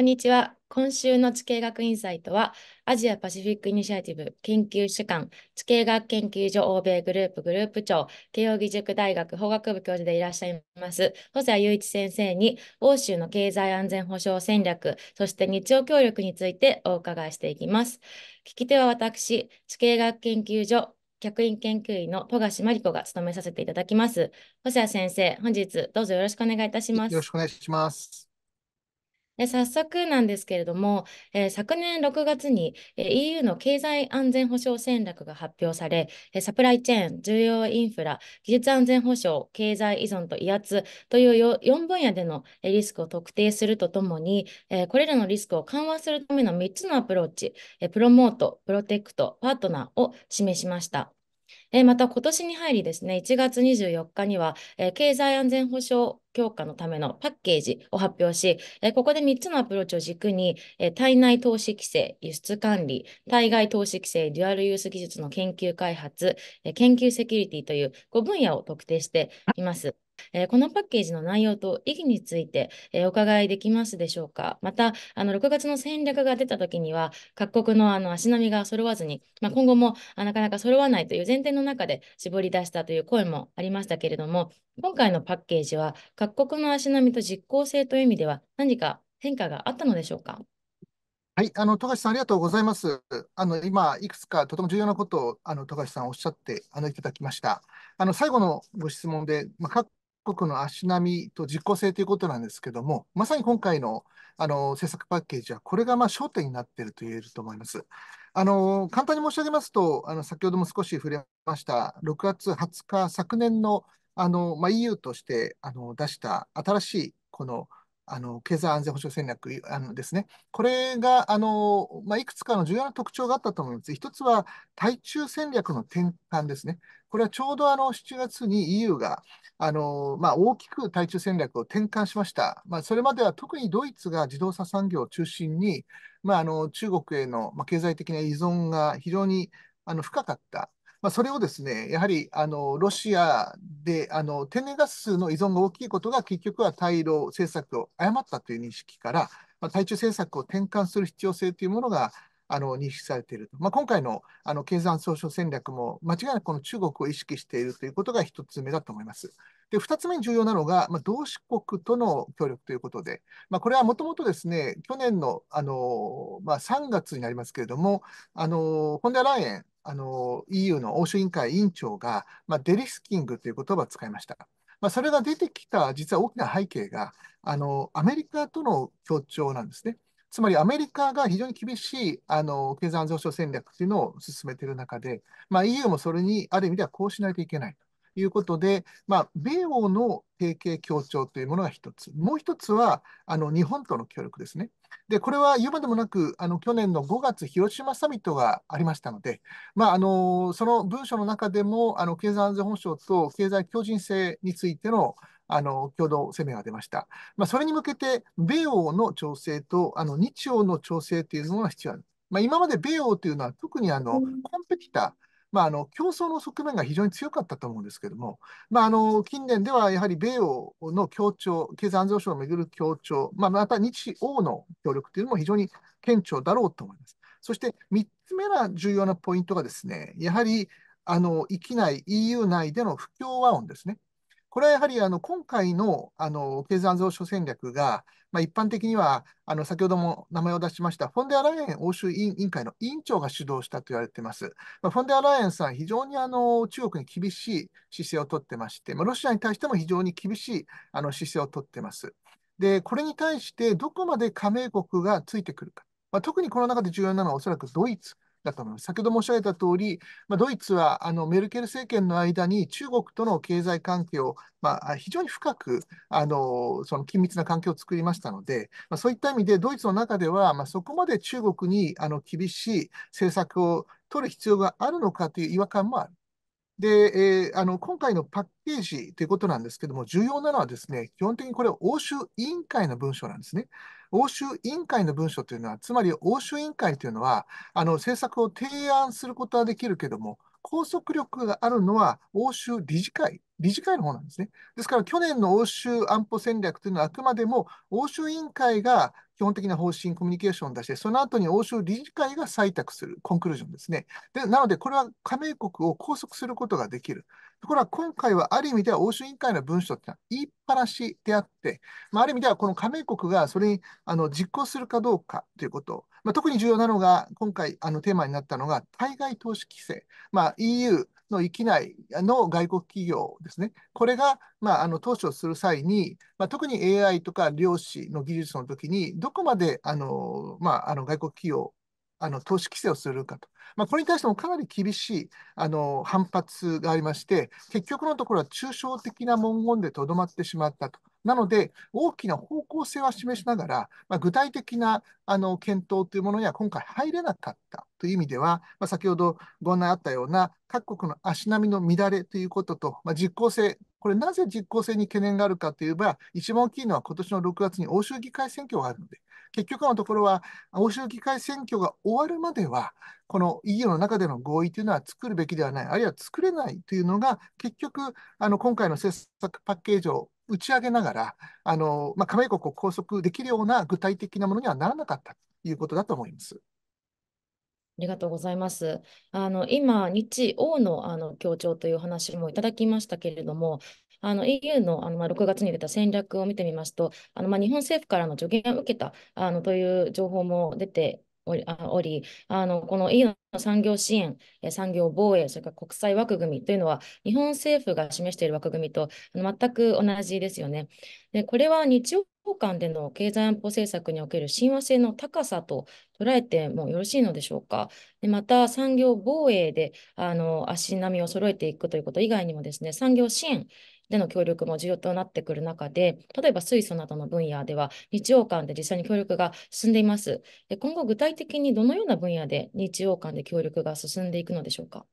こんにちは。今週の地形学インサイトは、アジアパシフィックイニシアティブ研究主幹、地形学研究所欧米グループグループ長、慶應義塾大学法学部教授でいらっしゃいます、細谷雄一先生に、欧州の経済安全保障戦略、そして日曜協力についてお伺いしていきます。聞き手は私、地形学研究所客員研究員の富樫真理子が務めさせていただきます。細谷先生、本日どうぞよろしくお願いいたします。よろしくお願いします。え早速なんですけれども、え昨年6月に、え EU の経済安全保障戦略が発表され、えサプライチェーン、重要インフラ、技術安全保障、経済依存と威圧という4分野でのリスクを特定するとともに、えこれらのリスクを緩和するための3つのアプローチ、えプロモート、プロテクト、パートナーを示しました。えー、また今年に入りですね、1月24日には、えー、経済安全保障強化のためのパッケージを発表し、えここで3つのアプローチを軸に、え体内投資規制、輸出管理、対外投資規制、デュアルユース技術の研究開発、え研究セキュリティという5分野を特定しています。えー、このパッケージの内容と意義について、えー、お伺いできますでしょうか。また、あの6月の戦略が出たときには、各国のあの足並みが揃わずに、まあ、今後もなかなか揃わないという前提の中で絞り出したという声もありましたけれども、今回のパッケージは、各国の足並みと実効性という意味では、何か変化があったのでしょうか。はい、あの富樫さん、ありがとうございます。あの今、いくつかとても重要なことをあの富樫さんおっしゃってあのいただきました。あの最後のご質問で、まあ、各国の足並みと実効性ということなんですけども、まさに今回のあの政策パッケージは、これがまあ焦点になっていると言えると思います。あの簡単に申し上げますと、あの先ほども少し触れました、6月20日、昨年のあの、まあ、EU としてあの出した新しいこのあの経済安全保障戦略あのですね、これがあの、まあ、いくつかの重要な特徴があったと思います。一つは対中戦略の転換ですね。これはちょうどあの7月に EU があの、まあ、大きく対中戦略を転換しました。まあ、それまでは特にドイツが自動車産業を中心に、まあ、あの中国への経済的な依存が非常にあの深かった。まあ、それをですね、やはりあのロシアであの天然ガスの依存が大きいことが結局は対ロ政策を誤ったという認識から、まあ、対中政策を転換する必要性というものがあの認識されていると、まあ、今回のあの経済総省戦略も間違いなくこの中国を意識しているということが1つ目だと思います。で2つ目に重要なのが、まあ、同志国との協力ということで、まあ、これはもともとですね去年のあの、まあ、3月になりますけれども、あのフォンデアライエンあの EU の欧州委員会委員長が、まあ、デリスキングという言葉を使いました。まあ、それが出てきた実は大きな背景があのアメリカとの協調なんですね。つまりアメリカが非常に厳しいあの経済安全保障戦略というのを進めている中で、まあ、EU もそれにある意味ではこうしないといけない。ということで、まあ、米欧の提携協調というものが一つ、もう一つはあの日本との協力ですね。で、これは言うまでもなく、あの去年の5月広島サミットがありましたので、まあ、あのその文書の中でもあの経済安全保障と経済強靭性についてのあの共同声明が出ました。まあ、それに向けて、米欧の調整とあの日欧の調整というのが必要ある。まあ、今まで米欧というのは特にあの、コンペティター、まあ、あの競争の側面が非常に強かったと思うんですけれども、まあ、あの近年ではやはり米欧の協調、経済安全保障をめぐる協調、まあ、また日欧の協力というのも非常に顕著だろうと思います。そして3つ目の重要なポイントがですね、やはりあの域内、EU 内での不協和音ですね。これはやはりあの今回のあの経済安全保障戦略が、まあ、一般的にはあの先ほども名前を出しました、フォンデアライエン欧州委員会の委員長が主導したと言われています。まあ、フォンデアライエンさん、非常にあの中国に厳しい姿勢をとってまして、まあ、ロシアに対しても非常に厳しいあの姿勢をとってます。で、これに対してどこまで加盟国がついてくるか、まあ、特にこの中で重要なのは、おそらくドイツだと思います。先ほど申し上げた通り、まあ、ドイツはあのメルケル政権の間に中国との経済関係を、まあ、非常に深くあのその緊密な関係を作りましたので、まあ、そういった意味でドイツの中では、まあ、そこまで中国にあの厳しい政策を取る必要があるのかという違和感もある。で、えー、あの今回のパッケージということなんですけども、重要なのはですね、基本的にこれは欧州委員会の文書なんですね。欧州委員会の文書というのは、つまり欧州委員会というのは、あの政策を提案することはできるけども、拘束力があるのは欧州理事会、理事会の方なんですね。ですから去年の欧州安保戦略というのはあくまでも欧州委員会が基本的な方針、コミュニケーションを出して、その後に欧州理事会が採択する、コンクルージョンですね。でなので、これは加盟国を拘束することができる。ところが、今回はある意味では欧州委員会の文書というのは言いっぱなしであって、まあ、ある意味ではこの加盟国がそれにあの実行するかどうかということ、まあ、特に重要なのが、今回あのテーマになったのが、対外投資規制。まあ、EU、の域内の外国企業ですね、これが、まあ、あの投資をする際に、まあ、特に AI とか量子の技術の時に、どこまであの、まあ、あの外国企業、あの投資規制をするかと、まあ、これに対してもかなり厳しいあの反発がありまして、結局のところは抽象的な文言でとどまってしまったと。なので、大きな方向性は示しながら、まあ、具体的なあの検討というものには今回入れなかったという意味では、まあ、先ほどご案内あったような各国の足並みの乱れということと、まあ、実効性、これなぜ実効性に懸念があるかといえば、一番大きいのは今年の6月に欧州議会選挙があるので、結局のところは、欧州議会選挙が終わるまでは、この EU の中での合意というのは作るべきではない、あるいは作れないというのが、結局、あの今回の政策パッケージを打ち上げながら、あのまあ、加盟国を拘束できるような具体的なものにはならなかったということだと思います。ありがとうございます。あの今、日欧のあの協調という話もいただきましたけれども、あの EU のあのまあ6月に出た戦略を見てみますと、あのまあ日本政府からの助言を受けたあのという情報も出ており、あのこの EU の産業支援、産業防衛、それから国際枠組みというのは、日本政府が示している枠組みと全く同じですよね。でこれは日曜間での経済安保政策における親和性の高さと捉えてもよろしいのでしょうか。でまた、産業防衛であの足並みを揃えていくということ以外にもですね、産業支援、での協力も重要となってくる中で、例えば水素などの分野では、日曜間で実際に協力が進んでいます。今後、具体的にどのような分野で日曜間で協力が進んでいくのでしょうか。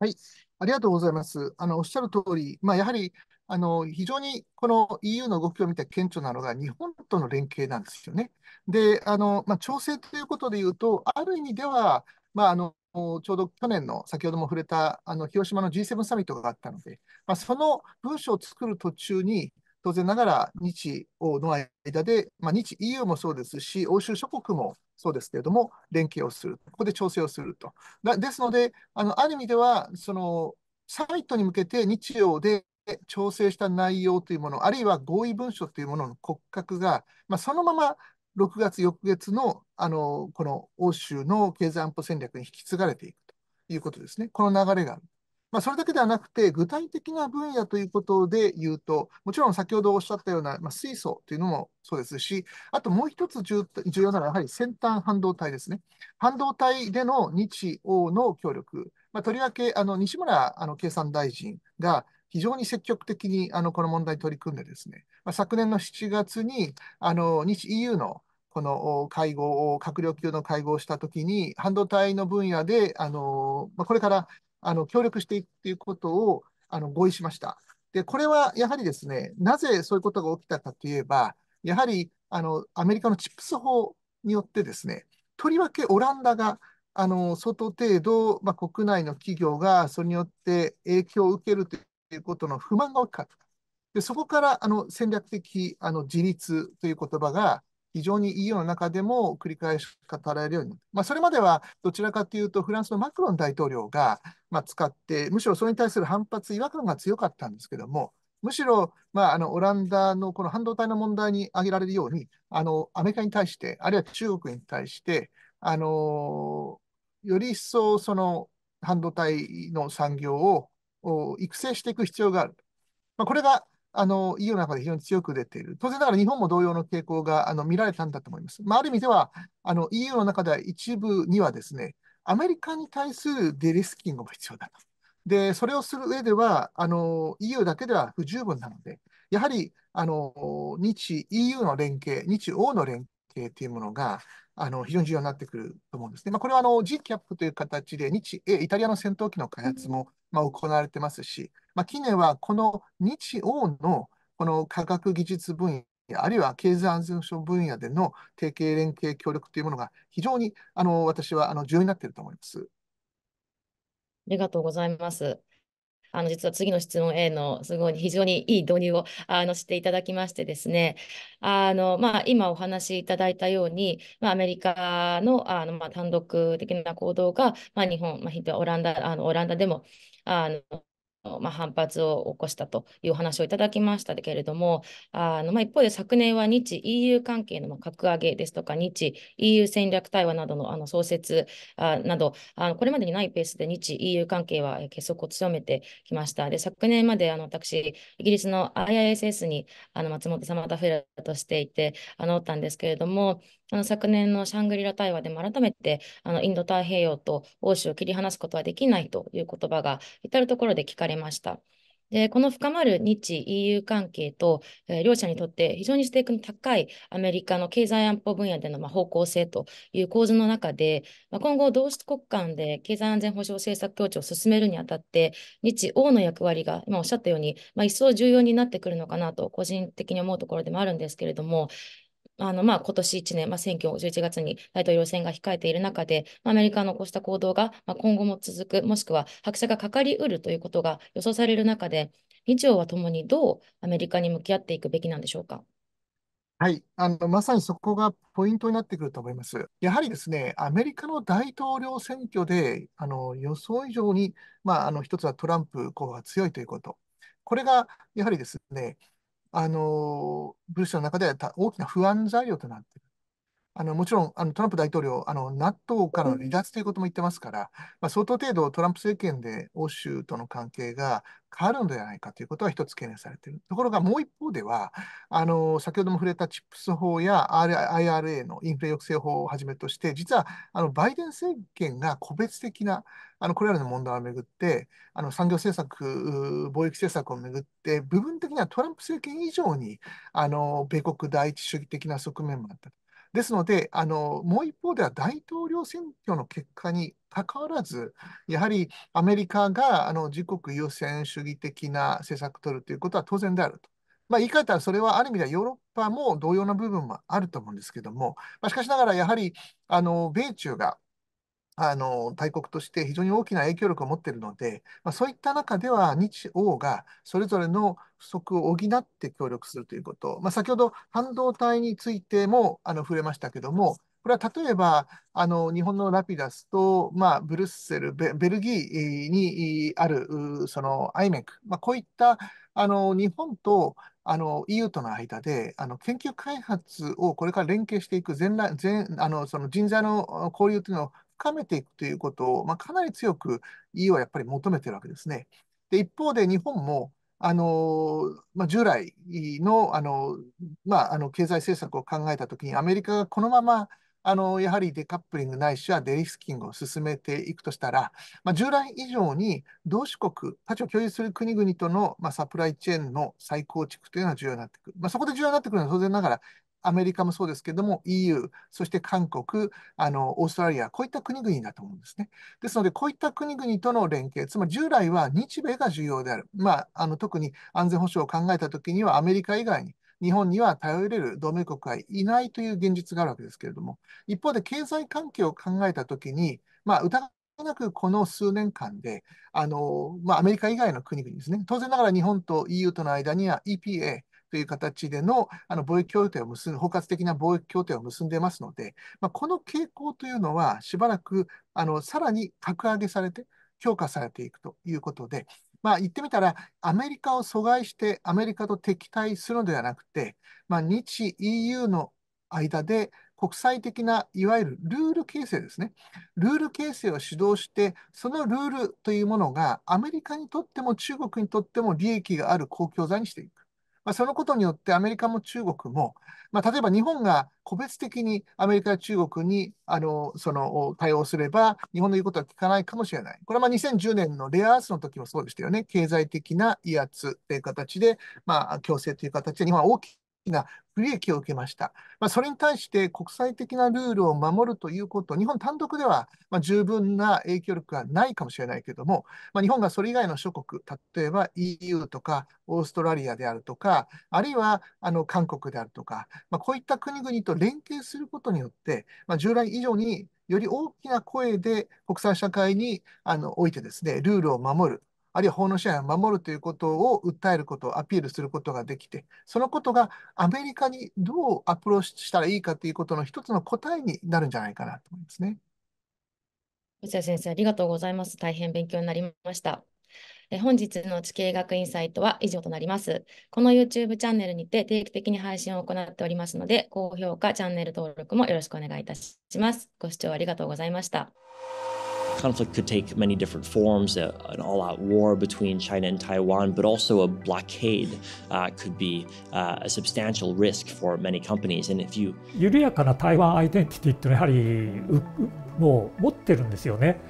はい、ありがとうございます。あのおっしゃる通り、まあ、やはりあの非常にこの EU の動きを見て顕著なのが、日本との連携なんですよね。で、あのまあ、調整ということでいうと、ある意味では、まあ、あのちょうど去年の先ほども触れたあの広島の G7 サミットがあったので、まあ、その文書を作る途中に、当然ながら日欧の間で、まあ、日 EU もそうですし、欧州諸国もそうですけれども、連携をする、ここで調整をすると。ですので、あのある意味ではその、サミットに向けて日欧で調整した内容というもの、あるいは合意文書というものの骨格が、まあ、そのまま6月、翌月の、あの、この欧州の経済安保戦略に引き継がれていくということですね。この流れがある。まあ、それだけではなくて、具体的な分野ということで言うと、もちろん先ほどおっしゃったような、まあ、水素というのもそうですし、あともう一つ重要なのは、やはり先端半導体ですね。半導体での日欧の協力、まあ、とりわけあの西村あの経産大臣が非常に積極的にあのこの問題に取り組んでですね、まあ、昨年の7月に、あの、日 EU のこの会合を、閣僚級の会合をしたときに、半導体の分野で、あの、まあ、これからあの協力していくということをあの合意しました。で、これはやはりですね、なぜそういうことが起きたかといえば、やはりあのアメリカのチップス法によってですね、とりわけオランダがあの相当程度、まあ、国内の企業がそれによって影響を受けるということの不満が大きかった。で、そこから、あの、戦略的、あの、自立という言葉が、非常に EU の中でも繰り返し語られるようになまあ、それまではどちらかというと、フランスのマクロン大統領が、まあ、使って、むしろそれに対する反発、違和感が強かったんですけども、むしろ、まあ、あのオランダのこの半導体の問題に挙げられるように、あのアメリカに対して、あるいは中国に対して、あのより一層その半導体の産業を育成していく必要がある。まあ、これがあの EU の中で非常に強く出ている、当然ながら日本も同様の傾向があの見られたんだと思います。まあ、ある意味ではあの EU の中では一部にはですね、アメリカに対するデリスキングが必要だと。で、それをする上では、あの EU だけでは不十分なので、やはりあの日 EU の連携、日欧の連携というものが、あの非常に重要になってくると思うんですね。まあ、これはあの GCAP という形で日、イタリアの戦闘機の開発もまあ行われてますし、まあ、近年はこの日欧のこの科学技術分野、あるいは経済安全保障分野での提携、連携、協力というものが非常にあの私はあの重要になっていると思います。ありがとうございます。あの実は次の質問へのすごい非常にいい導入をあのしていただきましてですね、あのまあ、今お話しいただいたように、まあ、アメリカのあのまあ単独的な行動が、まあ、日本、まあ、オランダあのオランダでもあのまあ、反発を起こしたというお話をいただきましたけれども、あのまあ、一方で昨年は日 EU 関係の格上げですとか、日 EU 戦略対話などのあの創設あなどあの、これまでにないペースで日 EU 関係は結束を強めてきました。で昨年まであの私、イギリスの IISS にあの松本様タフェラとしていてあのおったんですけれども、あの昨年のシャングリラ対話でも改めてあのインド太平洋と欧州を切り離すことはできないという言葉が至るところで聞かれました。でこの深まる日 EU 関係と、えー、両者にとって非常にステークの高いアメリカの経済安保分野での、まあ、方向性という構図の中で、まあ、今後、同志国間で経済安全保障政策協調を進めるにあたって、日欧の役割が今おっしゃったように、まあ、一層重要になってくるのかなと、個人的に思うところでもあるんですけれども、あのまあ今年1年、まあ、選挙11月に大統領選が控えている中で、アメリカのこうした行動が今後も続く、もしくは拍車がかかりうるということが予想される中で、議長はともにどうアメリカに向き合っていくべきなんでしょうか。はい、あのまさにそこがポイントになってくると思います。やはりですね、アメリカの大統領選挙であの予想以上に、まあ、あの一つはトランプ候補が強いということ、これがやはりですね、あの、ブルシュの中で大きな不安材料となっている。あのもちろんあのトランプ大統領、あの NATO からの離脱ということも言ってますから、まあ、相当程度、トランプ政権で欧州との関係が変わるのではないかということは一つ懸念されている。ところがもう一方では、あの先ほども触れたチップス法や IRA のインフレ抑制法をはじめとして、実はあのバイデン政権が個別的なあのこれらの問題をめぐって、あの産業政策、貿易政策をめぐって、部分的にはトランプ政権以上にあの米国第一主義的な側面もあった。ですので、あのもう一方では大統領選挙の結果にかかわらず、やはりアメリカがあの自国優先主義的な政策を取るということは当然であると。まあ、言い換えたら、それはある意味ではヨーロッパも同様な部分もあると思うんですけども、まあ、しかしながら、やはりあの米中があの大国として非常に大きな影響力を持っているので、まあ、そういった中では日欧がそれぞれの不足を補って協力するということ、まあ、先ほど半導体についてもあの触れましたけども、これは例えばあの日本のラピダスと、まあ、ブルッセルベ、ベルギーにあるその IMEC、まあ、こういったあの日本とあの EU との間であの研究開発をこれから連携していく全全あのその人材の交流というのを深めていくということを、まあ、かなり強く EU はやっぱり求めてるわけですね。で一方で日本もあのまあ、従来のあの、まあ、あの経済政策を考えたときに、アメリカがこのままあのやはりデカップリングないしはデリスキングを進めていくとしたら、まあ、従来以上に同志国、価値を共有する国々との、まあ、サプライチェーンの再構築というのは重要になってくる。まあ、そこで重要になってくるのは当然ながらアメリカもそうですけども、EU、そして韓国、あのオーストラリア、こういった国々だと思うんですね。ですので、こういった国々との連携、つまり従来は日米が重要である、まあ、あの特に安全保障を考えたときには、アメリカ以外に日本には頼れる同盟国がいないという現実があるわけですけれども、一方で経済関係を考えたときに、まあ、疑なくこの数年間で、あのまあ、アメリカ以外の国々ですね、当然ながら日本と EU との間には EPA、という形でのあの貿易協定を結ん包括的な貿易協定を結んでますので、まあ、この傾向というのは、しばらくあのさらに格上げされて、強化されていくということで、まあ、言ってみたら、アメリカを阻害して、アメリカと敵対するのではなくて、まあ、日 EU の間で国際的ないわゆるルール形成ですね、ルール形成を主導して、そのルールというものがアメリカにとっても中国にとっても利益がある公共財にしていく。まあ、そのことによってアメリカも中国も、まあ、例えば日本が個別的にアメリカや中国にあのその対応すれば、日本の言うことは聞かないかもしれない。これはまあ2010年のレアアースの時もそうでしたよね。経済的な威圧という形で、まあ、強制という形で、日本は大きな不利益を受けました。まあ、それに対して国際的なルールを守るということ、日本単独ではま十分な影響力がないかもしれないけれども、まあ、日本がそれ以外の諸国、例えば EU とかオーストラリアであるとか、あるいはあの韓国であるとか、まあ、こういった国々と連携することによって、ま従来以上により大きな声で国際社会にあのおいてですね、ルールを守る、あるいは法の支配を守るということを訴えることアピールすることができて、そのことがアメリカにどうアプローチしたらいいかということの一つの答えになるんじゃないかなと思いますね。内田先生、ありがとうございます。大変勉強になりました。え本日の地形学インサイトは以上となります。この YouTube チャンネルにて定期的に配信を行っておりますので、高評価、チャンネル登録もよろしくお願いいたします。ご視聴ありがとうございました。Conflict could take many different forms a, an all out war between China and Taiwan, but also a blockade uh, could be uh, a substantial risk for many companies. And if you 緩やかな台湾アイデンティティっていうのはやはりもう持ってるんですよね。